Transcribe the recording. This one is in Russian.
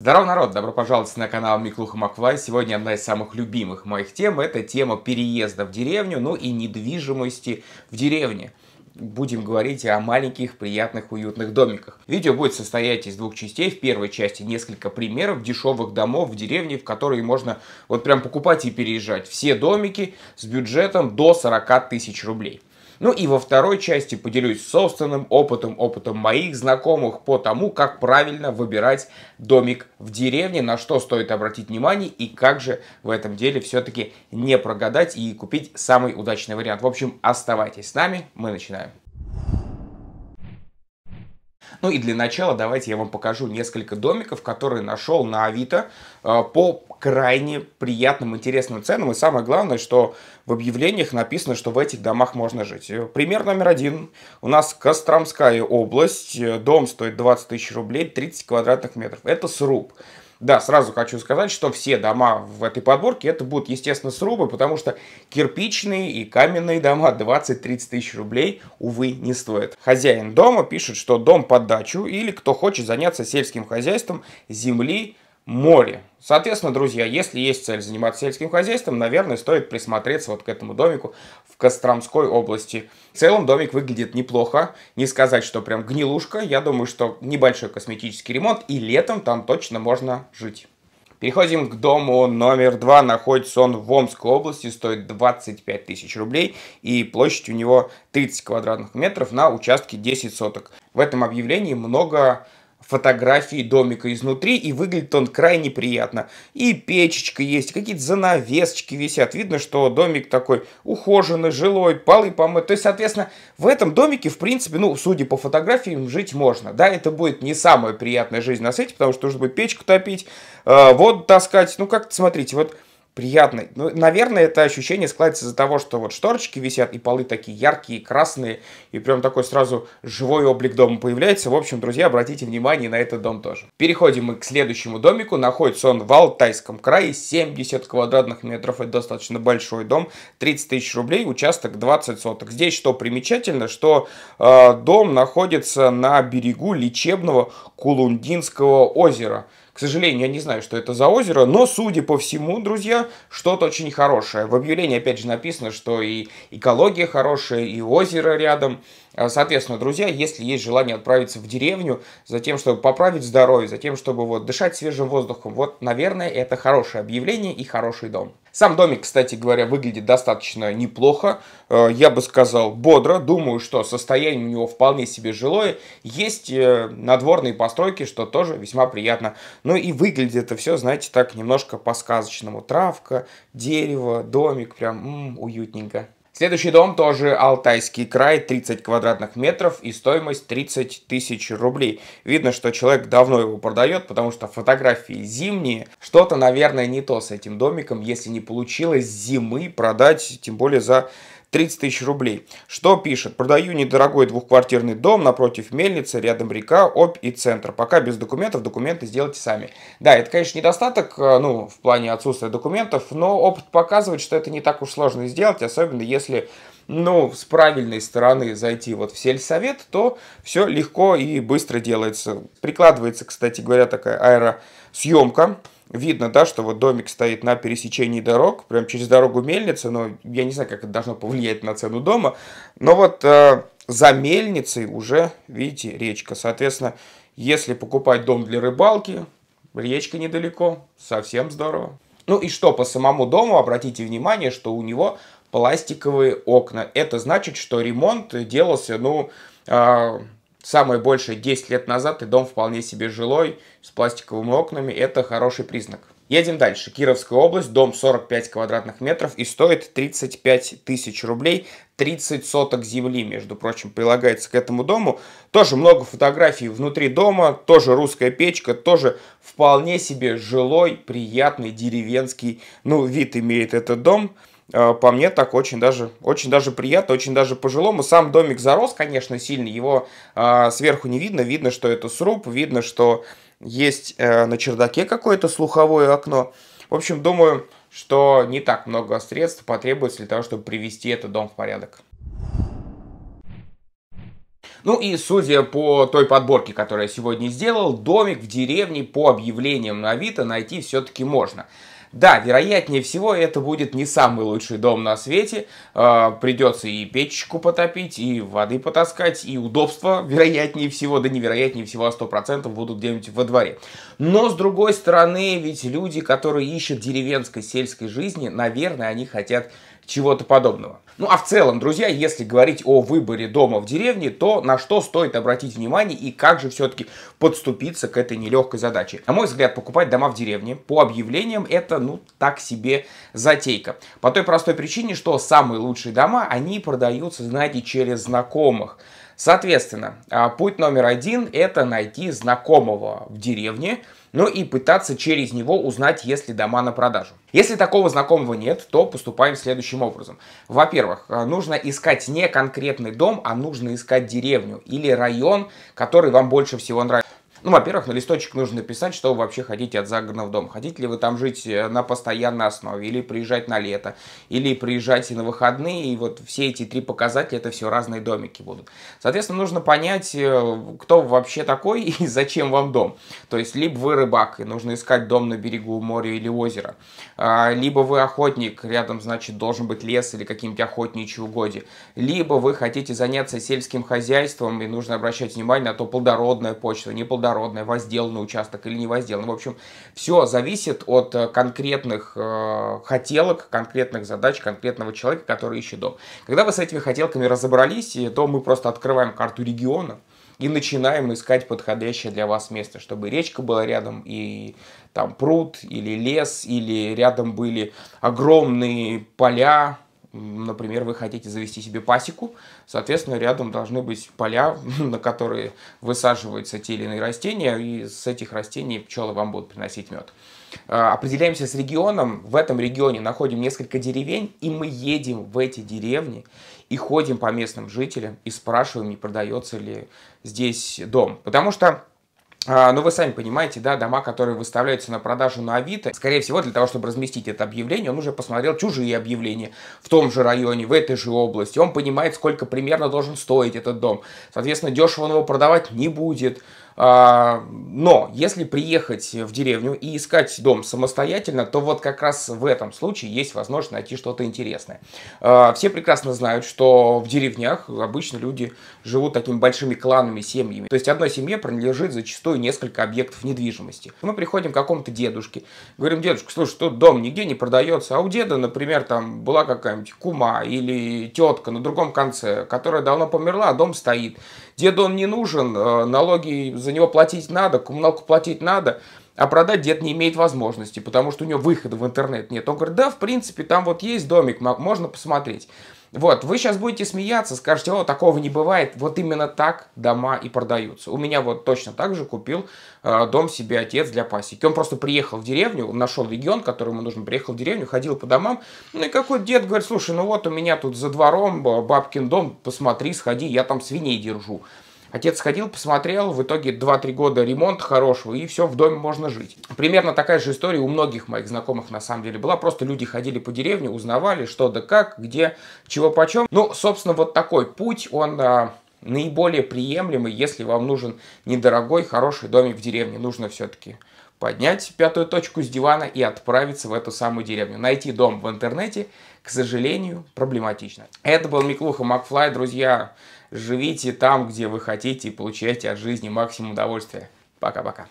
Здорово, народ! Добро пожаловать на канал Миклуха Маквай. Сегодня одна из самых любимых моих тем – это тема переезда в деревню, ну и недвижимости в деревне. Будем говорить о маленьких, приятных, уютных домиках. Видео будет состоять из двух частей. В первой части несколько примеров дешевых домов в деревне, в которые можно вот прям покупать и переезжать. Все домики с бюджетом до 40 тысяч рублей. Ну и во второй части поделюсь собственным опытом, опытом моих знакомых по тому, как правильно выбирать домик в деревне, на что стоит обратить внимание и как же в этом деле все-таки не прогадать и купить самый удачный вариант. В общем, оставайтесь с нами, мы начинаем. Ну и для начала давайте я вам покажу несколько домиков, которые нашел на Авито э, по крайне приятным, интересным ценам. И самое главное, что в объявлениях написано, что в этих домах можно жить. Э, пример номер один. У нас Костромская область. Э, дом стоит 20 тысяч рублей, 30 квадратных метров. Это сруб. Да, сразу хочу сказать, что все дома в этой подборке это будут, естественно, срубы, потому что кирпичные и каменные дома 20-30 тысяч рублей, увы, не стоят. Хозяин дома пишет, что дом под дачу или кто хочет заняться сельским хозяйством, земли, море. Соответственно, друзья, если есть цель заниматься сельским хозяйством, наверное, стоит присмотреться вот к этому домику в Костромской области. В целом домик выглядит неплохо, не сказать, что прям гнилушка. Я думаю, что небольшой косметический ремонт, и летом там точно можно жить. Переходим к дому номер два. Находится он в Омской области, стоит 25 тысяч рублей, и площадь у него 30 квадратных метров на участке 10 соток. В этом объявлении много фотографии домика изнутри, и выглядит он крайне приятно. И печечка есть, какие-то занавесочки висят. Видно, что домик такой ухоженный, жилой, полы помыт. То есть, соответственно, в этом домике, в принципе, ну, судя по фотографиям, жить можно. Да, это будет не самая приятная жизнь на свете, потому что нужно будет печку топить, э, воду таскать. Ну, как-то, смотрите, вот приятно. Ну, наверное, это ощущение складывается из-за того, что вот шторочки висят, и полы такие яркие, красные, и прям такой сразу живой облик дома появляется. В общем, друзья, обратите внимание на этот дом тоже. Переходим мы к следующему домику. Находится он в Алтайском крае, 70 квадратных метров, это достаточно большой дом, 30 тысяч рублей, участок 20 соток. Здесь что примечательно, что э, дом находится на берегу лечебного Кулундинского озера. К сожалению, я не знаю, что это за озеро, но, судя по всему, друзья, что-то очень хорошее. В объявлении, опять же, написано, что и экология хорошая, и озеро рядом – Э, соответственно, друзья, если есть желание отправиться в деревню за тем, чтобы поправить здоровье, за тем, чтобы вот дышать свежим воздухом, вот, наверное, это хорошее объявление и хороший дом. Сам домик, кстати говоря, выглядит достаточно неплохо. Э, я бы сказал, бодро. Думаю, что состояние у него вполне себе жилое. Есть э, надворные постройки, что тоже весьма приятно. Ну и выглядит это все, знаете, так немножко по-сказочному. Травка, дерево, домик, прям м -м, уютненько. Следующий дом тоже Алтайский край, 30 квадратных метров и стоимость 30 тысяч рублей. Видно, что человек давно его продает, потому что фотографии зимние. Что-то, наверное, не то с этим домиком, если не получилось зимы продать, тем более за 30 тысяч рублей. Что пишет? Продаю недорогой двухквартирный дом напротив мельницы, рядом река, ОП и центр. Пока без документов, документы сделайте сами. Да, это, конечно, недостаток, э, ну, в плане отсутствия документов, но опыт показывает, что это не так уж сложно сделать, особенно если ну, с правильной стороны зайти вот в сельсовет, то все легко и быстро делается. Прикладывается, кстати говоря, такая аэросъемка, видно, да, что вот домик стоит на пересечении дорог, прям через дорогу мельница, но я не знаю, как это должно повлиять на цену дома, но вот э, за мельницей уже, видите, речка. Соответственно, если покупать дом для рыбалки, речка недалеко, совсем здорово. Ну и что по самому дому, обратите внимание, что у него пластиковые окна. Это значит, что ремонт делался, ну, а, самое большее 10 лет назад, и дом вполне себе жилой, с пластиковыми окнами, это хороший признак. Едем дальше. Кировская область, дом 45 квадратных метров и стоит 35 тысяч рублей, 30 соток земли, между прочим, прилагается к этому дому. Тоже много фотографий внутри дома, тоже русская печка, тоже вполне себе жилой, приятный, деревенский, ну, вид имеет этот дом. Э, по мне так очень даже, очень даже приятно, очень даже по-жилому. Сам домик зарос, конечно, сильно, его э, сверху не видно, видно, что это сруб, видно, что есть э, на чердаке какое-то слуховое окно. В общем, думаю, что не так много средств потребуется для того, чтобы привести этот дом в порядок. Ну и судя по той подборке, которую я сегодня сделал, домик в деревне по объявлениям на Авито найти все-таки можно. Да, вероятнее всего, это будет не самый лучший дом на свете. Э, придется и печечку потопить, и воды потаскать, и удобства, вероятнее всего, да невероятнее всего, а 100% будут где-нибудь во дворе. Но, с другой стороны, ведь люди, которые ищут деревенской сельской жизни, наверное, они хотят чего-то подобного. Ну а в целом, друзья, если говорить о выборе дома в деревне, то на что стоит обратить внимание и как же все-таки подступиться к этой нелегкой задаче. На мой взгляд, покупать дома в деревне по объявлениям это, ну, так себе затейка. По той простой причине, что самые лучшие дома, они продаются, знаете, через знакомых. Соответственно, а, путь номер один – это найти знакомого в деревне, ну и пытаться через него узнать, есть ли дома на продажу. Если такого знакомого нет, то поступаем следующим образом. Во-первых, а, нужно искать не конкретный дом, а нужно искать деревню или район, который вам больше всего нравится. Ну, во-первых, на листочек нужно написать, что вы вообще хотите от в дом. Хотите ли вы там жить э, на постоянной основе, или приезжать на лето, или приезжать и на выходные, и вот все эти три показателя, это все разные домики будут. Соответственно, нужно понять, э, кто вообще такой и зачем вам дом. То есть, либо вы рыбак, и нужно искать дом на берегу моря или озера, а, либо вы охотник, рядом, значит, должен быть лес или какие-нибудь охотничьи угодья, либо вы хотите заняться сельским хозяйством, и нужно обращать внимание на то плодородная почва, не плодородная плодородная, возделанный участок или не возделанный. В общем, все зависит от э, конкретных э, хотелок, конкретных задач, конкретного человека, который ищет дом. Когда вы с этими хотелками разобрались, э, то мы просто открываем карту региона, и начинаем искать подходящее для вас место, чтобы речка была рядом, и там пруд, или лес, или рядом были огромные поля, Например, вы хотите завести себе пасеку, соответственно, рядом должны быть поля, на которые высаживаются те или иные растения, и с этих растений пчелы вам будут приносить мед. А, определяемся с регионом, в этом регионе находим несколько деревень, и мы едем в эти деревни и ходим по местным жителям и спрашиваем, не продается ли здесь дом. Потому что а, ну, вы сами понимаете, да, дома, которые выставляются на продажу на Авито, скорее всего, для того, чтобы разместить это объявление, он уже посмотрел чужие объявления в том же районе, в этой же области. Он понимает, сколько примерно должен стоить этот дом. Соответственно, дешево он его продавать не будет. А, но если приехать в деревню и искать дом самостоятельно, то вот как раз в этом случае есть возможность найти что-то интересное. А, все прекрасно знают, что в деревнях обычно люди живут такими большими кланами, семьями. То есть одной семье принадлежит зачастую несколько объектов недвижимости. Мы приходим к какому-то дедушке, говорим, дедушка, слушай, тут дом нигде не продается, а у деда, например, там была какая-нибудь кума или тетка на другом конце, которая давно померла, а дом стоит. Деду он не нужен, э, налоги за него платить надо, коммуналку платить надо, а продать дед не имеет возможности, потому что у него выхода в интернет нет. Он говорит, да, в принципе, там вот есть домик, можно посмотреть. Вот, вы сейчас будете смеяться, скажете, о, такого не бывает. Вот именно так дома и продаются. У меня вот точно так же купил э, дом себе отец для пасеки. Он просто приехал в деревню, нашел регион, который ему нужен, приехал в деревню, ходил по домам. Ну и какой дед говорит, слушай, ну вот у меня тут за двором э, бабкин дом, посмотри, сходи, я там свиней держу. Отец сходил, посмотрел, в итоге 2-3 года ремонт хорошего, и все, в доме можно жить. Примерно такая же история у многих моих знакомых на самом деле была. Просто люди ходили по деревне, узнавали, что да как, где, чего почем. Ну, собственно, вот такой путь, он а, наиболее приемлемый, если вам нужен недорогой, хороший домик в деревне. Нужно все-таки поднять пятую точку с дивана и отправиться в эту самую деревню. Найти дом в интернете, к сожалению, проблематично. Это был Миклуха Макфлай, друзья. Живите там, где вы хотите и получайте от жизни максимум удовольствия. Пока-пока.